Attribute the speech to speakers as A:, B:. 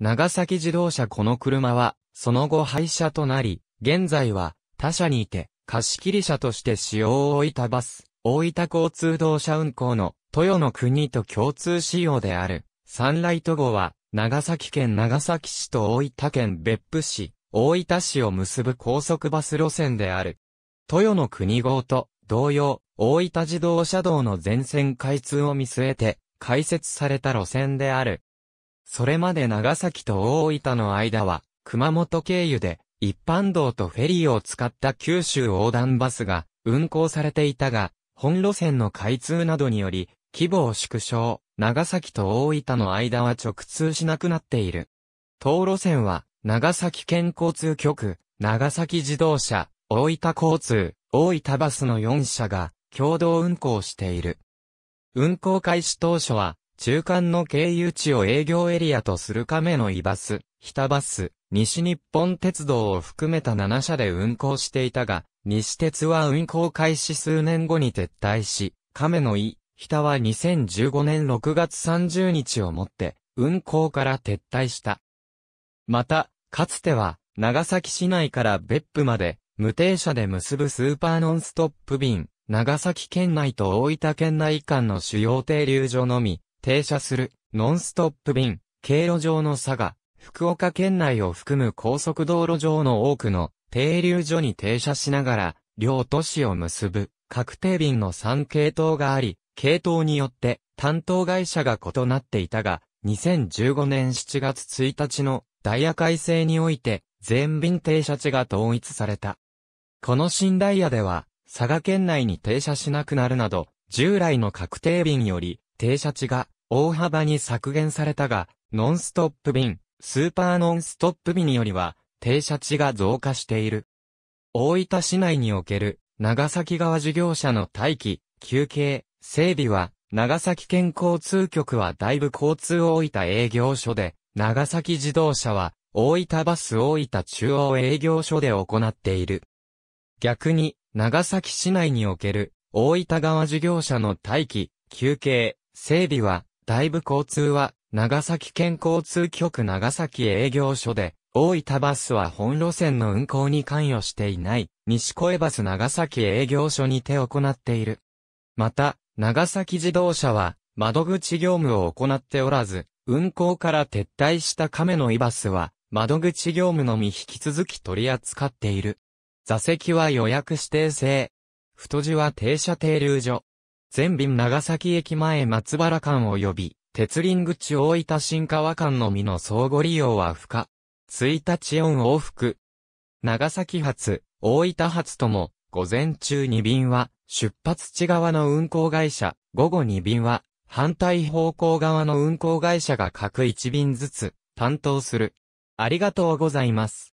A: 長崎自動車この車は、その後廃車となり、現在は、他社にて、貸切車として使用を置いたバス、大分交通動車運行の、豊の国と共通仕様である。サンライト号は、長崎県長崎市と大分県別府市、大分市を結ぶ高速バス路線である。豊の国号と、同様、大分自動車道の全線開通を見据えて、開設された路線である。それまで長崎と大分の間は、熊本経由で、一般道とフェリーを使った九州横断バスが運行されていたが、本路線の開通などにより、規模を縮小、長崎と大分の間は直通しなくなっている。当路線は、長崎県交通局、長崎自動車、大分交通、大分バスの4社が共同運行している。運行開始当初は、中間の経由地を営業エリアとする亀の井バス、日田バス、西日本鉄道を含めた7社で運行していたが、西鉄は運行開始数年後に撤退し、亀の井、日田は2015年6月30日をもって、運行から撤退した。また、かつては、長崎市内から別府まで、無停車で結ぶスーパーノンストップ便、長崎県内と大分県内間の主要停留所のみ、停車する、ノンストップ便、経路上の差が、福岡県内を含む高速道路上の多くの停留所に停車しながら、両都市を結ぶ確定便の3系統があり、系統によって担当会社が異なっていたが、2015年7月1日のダイヤ改正において、全便停車地が統一された。この新ダイヤでは、佐賀県内に停車しなくなるなど、従来の確定便より停車地が大幅に削減されたが、ノンストップ便、スーパーノンストップ便よりは、停車地が増加している。大分市内における、長崎側事業者の待機、休憩、整備は、長崎県交通局はだいぶ交通大分営業所で、長崎自動車は、大分バス大分中央営業所で行っている。逆に、長崎市内における、大分側事業者の待機、休憩、整備は、大部交通は、長崎県交通局長崎営業所で、大分バスは本路線の運行に関与していない、西小江バス長崎営業所にて行っている。また、長崎自動車は、窓口業務を行っておらず、運行から撤退した亀のイバスは、窓口業務のみ引き続き取り扱っている。座席は予約指定制。太字は停車停留所。全便長崎駅前松原間及び、鉄輪口大分新川間のみの相互利用は不可。1日4往復。長崎発、大分発とも、午前中2便は、出発地側の運行会社、午後2便は、反対方向側の運行会社が各1便ずつ、担当する。ありがとうございます。